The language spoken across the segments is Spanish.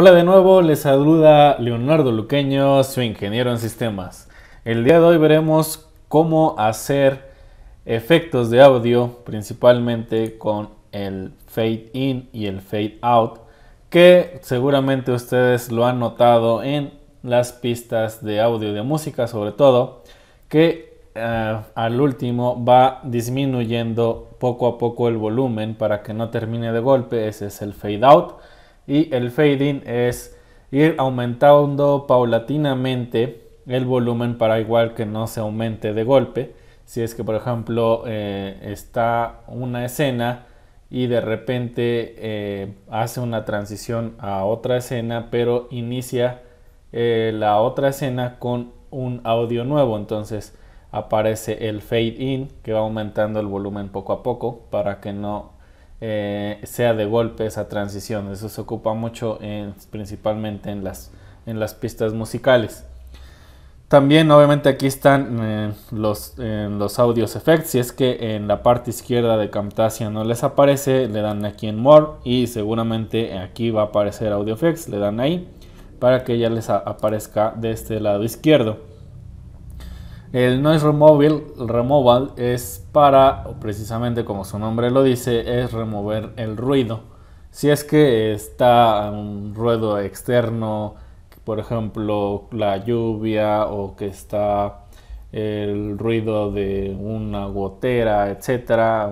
Hola de nuevo, les saluda Leonardo Luqueño, su ingeniero en sistemas. El día de hoy veremos cómo hacer efectos de audio, principalmente con el fade in y el fade out, que seguramente ustedes lo han notado en las pistas de audio de música, sobre todo, que eh, al último va disminuyendo poco a poco el volumen para que no termine de golpe, ese es el fade out y el In es ir aumentando paulatinamente el volumen para igual que no se aumente de golpe. Si es que por ejemplo eh, está una escena y de repente eh, hace una transición a otra escena, pero inicia eh, la otra escena con un audio nuevo. Entonces aparece el fade in que va aumentando el volumen poco a poco para que no eh, sea de golpe esa transición. Eso se ocupa mucho principalmente en las, en las pistas musicales. También obviamente aquí están eh, los, los audios effects. Si es que en la parte izquierda de Camtasia no les aparece, le dan aquí en More y seguramente aquí va a aparecer audio effects. Le dan ahí para que ya les aparezca de este lado izquierdo. El Noise Removal, removal es para, precisamente como su nombre lo dice, es remover el ruido. Si es que está un ruido externo, por ejemplo la lluvia o que está el ruido de una gotera, etc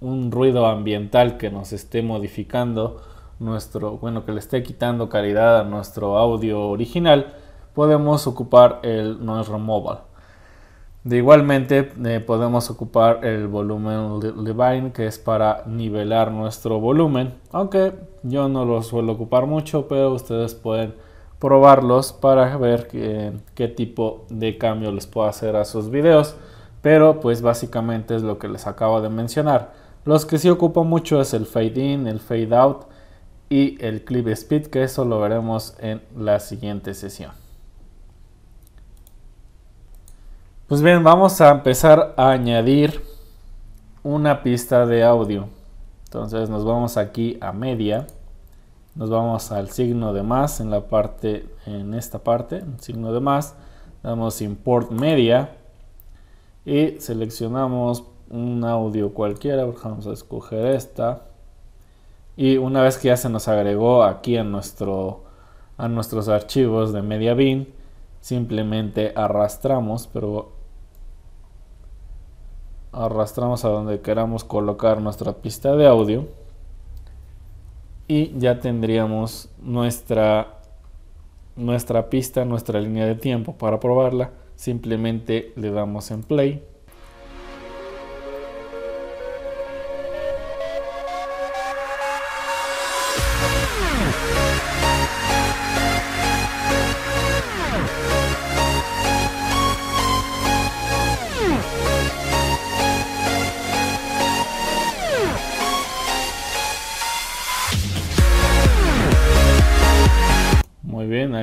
un ruido ambiental que nos esté modificando nuestro, bueno, que le esté quitando calidad a nuestro audio original, podemos ocupar el noise removal. De igualmente eh, podemos ocupar el volumen Levine que es para nivelar nuestro volumen, aunque yo no lo suelo ocupar mucho, pero ustedes pueden probarlos para ver qué, tipo de cambio les puedo hacer a sus videos, pero pues básicamente es lo que les acabo de mencionar. Los que sí ocupo mucho es el fade in, el fade out y el clip speed que eso lo veremos en la siguiente sesión. Pues bien, vamos a empezar a añadir una pista de audio. Entonces nos vamos aquí a media. Nos vamos al signo de más en la parte en esta parte, signo de más, damos import media y seleccionamos un audio cualquiera, vamos a escoger esta. Y una vez que ya se nos agregó aquí a nuestro a nuestros archivos de bin... simplemente arrastramos, pero arrastramos a donde queramos colocar nuestra pista de audio y ya tendríamos nuestra nuestra pista, nuestra línea de tiempo para probarla. Simplemente le damos en play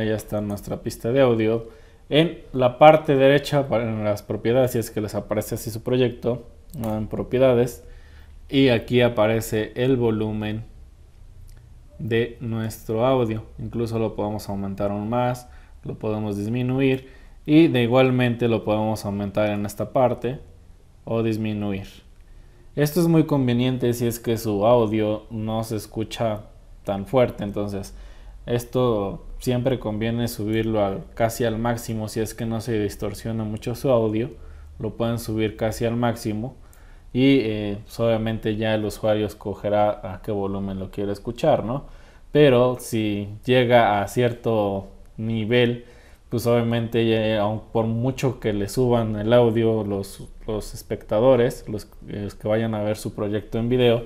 ya está nuestra pista de audio. En la parte derecha, en las propiedades, si es que les aparece así su proyecto, en propiedades, y aquí aparece el volumen de nuestro audio. Incluso lo podemos aumentar aún más, lo podemos disminuir y de igualmente lo podemos aumentar en esta parte o disminuir. Esto es muy conveniente si es que su audio no se escucha tan fuerte, entonces esto siempre conviene subirlo casi al máximo si es que no se distorsiona mucho su audio. Lo pueden subir casi al máximo y eh, pues, obviamente ya el usuario escogerá a qué volumen lo quiere escuchar, ¿no? Pero si llega a cierto nivel, pues obviamente por mucho que le suban el audio los, espectadores, los que vayan a ver su proyecto en video,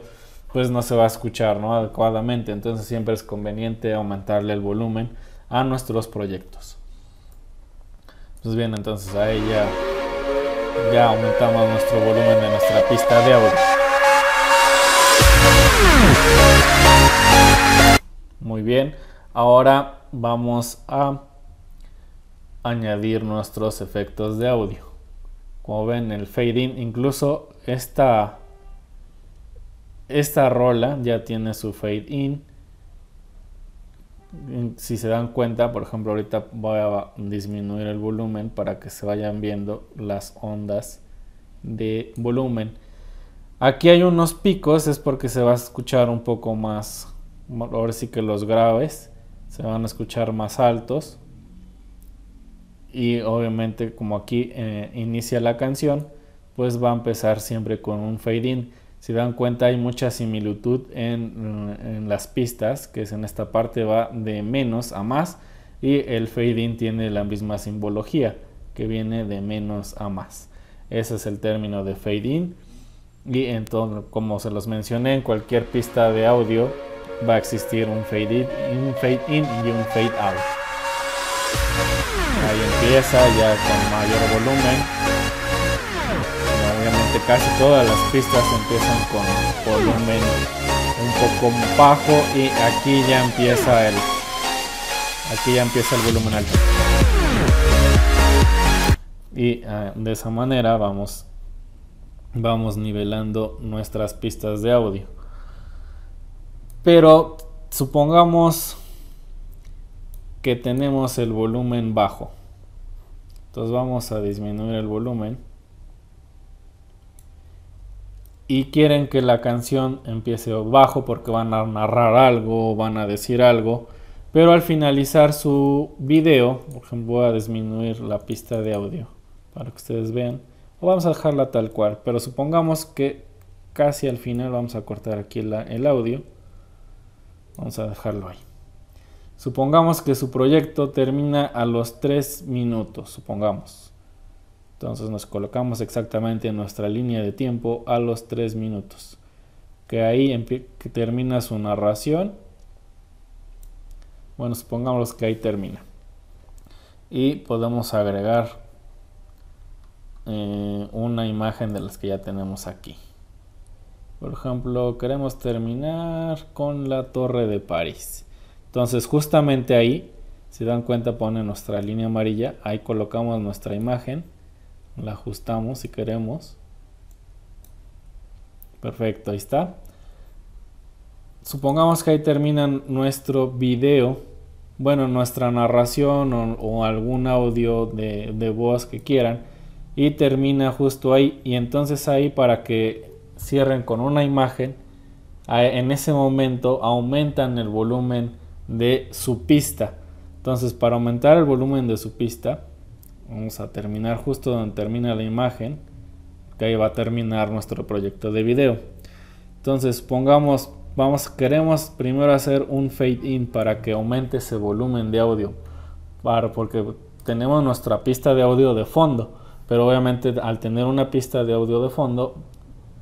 pues no se va a escuchar ¿no? adecuadamente. Entonces siempre es conveniente aumentarle el volumen a nuestros proyectos. Pues bien, entonces ahí ya, ya aumentamos nuestro volumen de nuestra pista de audio. Muy bien, ahora vamos a añadir nuestros efectos de audio. Como ven, el fade in, incluso esta esta rola ya tiene su fade in. Si se dan cuenta, por ejemplo, ahorita voy a disminuir el volumen para que se vayan viendo las ondas de volumen. Aquí hay unos picos, es porque se va a escuchar un poco más, ahora sí que los graves se van a escuchar más altos. Y obviamente como aquí eh, inicia la canción, pues va a empezar siempre con un fade in si dan cuenta hay mucha similitud mm, en, las pistas, que es en esta parte va de menos a más y el fade in tiene la misma simbología que viene de menos a más. Ese es el término de fade in y entonces como se los mencioné en cualquier pista de audio va a existir un fade in, fade in y un fade out. Ahí empieza ya con mayor volumen casi todas las pistas empiezan con volumen un poco bajo y aquí ya empieza el aquí ya empieza el volumen alto y ah, de esa manera vamos vamos nivelando nuestras pistas de audio pero supongamos que tenemos el volumen bajo entonces vamos a disminuir el volumen y quieren que la canción empiece bajo porque van a narrar algo, van a decir algo, pero al finalizar su video, por ejemplo, voy a disminuir la pista de audio para que ustedes vean, o vamos a dejarla tal cual, pero supongamos que casi al final vamos a cortar aquí el audio, vamos a dejarlo ahí. Supongamos que su proyecto termina a los 3 minutos, supongamos. Entonces nos colocamos exactamente en nuestra línea de tiempo a los 3 minutos. Que ahí que termina su narración. Bueno, supongamos que ahí termina. Y podemos agregar eh, una imagen de las que ya tenemos aquí. Por ejemplo, queremos terminar con la Torre de París. Entonces, justamente ahí, si dan cuenta, pone nuestra línea amarilla. Ahí colocamos nuestra imagen la ajustamos si queremos perfecto ahí está supongamos que ahí termina nuestro video bueno nuestra narración o, algún audio de, de voz que quieran y termina justo ahí y entonces ahí para que cierren con una imagen en ese momento aumentan el volumen de su pista entonces para aumentar el volumen de su pista Vamos a terminar justo donde termina la imagen, que ahí va a terminar nuestro proyecto de video. Entonces pongamos, vamos, queremos primero hacer un fade in para que aumente ese volumen de audio, para, porque tenemos nuestra pista de audio de fondo, pero obviamente al tener una pista de audio de fondo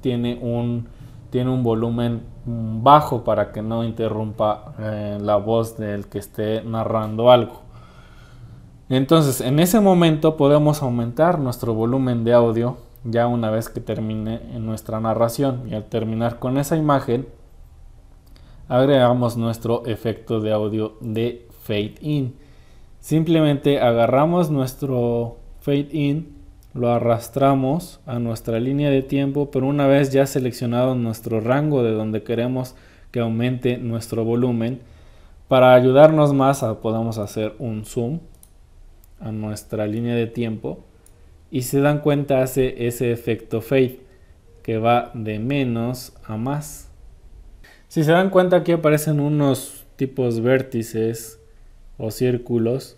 tiene un, tiene un volumen mm, bajo para que no interrumpa eh, la voz del que esté narrando algo. Entonces, en ese momento podemos aumentar nuestro volumen de audio ya una vez que termine nuestra narración. Y al terminar con esa imagen, agregamos nuestro efecto de audio de fade in. Simplemente agarramos nuestro fade in, lo arrastramos a nuestra línea de tiempo, pero una vez ya seleccionado nuestro rango de donde queremos que aumente nuestro volumen, para ayudarnos más podemos hacer un zoom a nuestra línea de tiempo y se dan cuenta hace ese efecto fade que va de menos a más. Si se dan cuenta aquí aparecen unos tipos vértices o círculos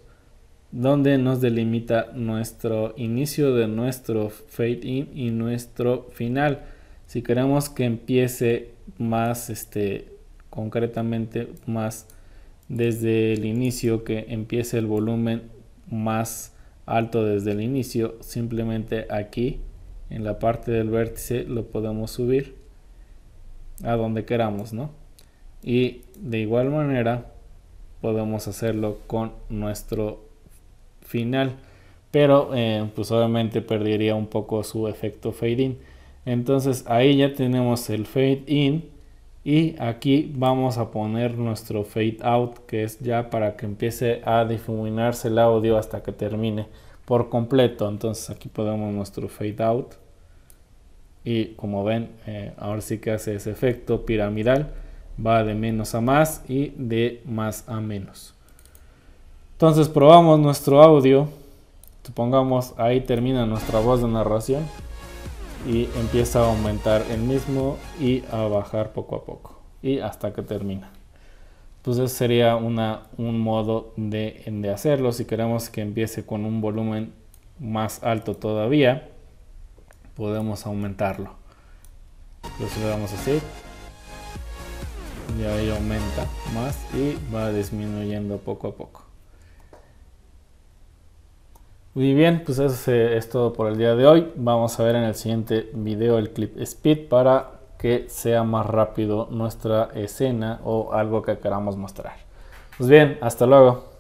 donde nos delimita nuestro inicio de nuestro fade in y nuestro final. Si queremos que empiece más este concretamente más desde el inicio que empiece el volumen más alto desde el inicio, simplemente aquí en la parte del vértice lo podemos subir a donde queramos, ¿no? Y de igual manera podemos hacerlo con nuestro final, pero eh, pues obviamente perdería un poco su efecto fade in. Entonces ahí ya tenemos el fade in y aquí vamos a poner nuestro fade out que es ya para que empiece a difuminarse el audio hasta que termine por completo entonces aquí ponemos nuestro fade out y como ven eh, ahora sí que hace ese efecto piramidal va de menos a más y de más a menos entonces probamos nuestro audio supongamos ahí termina nuestra voz de narración y empieza a aumentar el mismo y a bajar poco a poco y hasta que termina. Entonces sería una, un modo de, de hacerlo. Si queremos que empiece con un volumen más alto todavía, podemos aumentarlo. Lo damos así. Y ahí aumenta más y va disminuyendo poco a poco. Muy bien, pues eso es todo por el día de hoy. Vamos a ver en el siguiente video el clip speed para que sea más rápido nuestra escena o algo que queramos mostrar. Pues bien, hasta luego.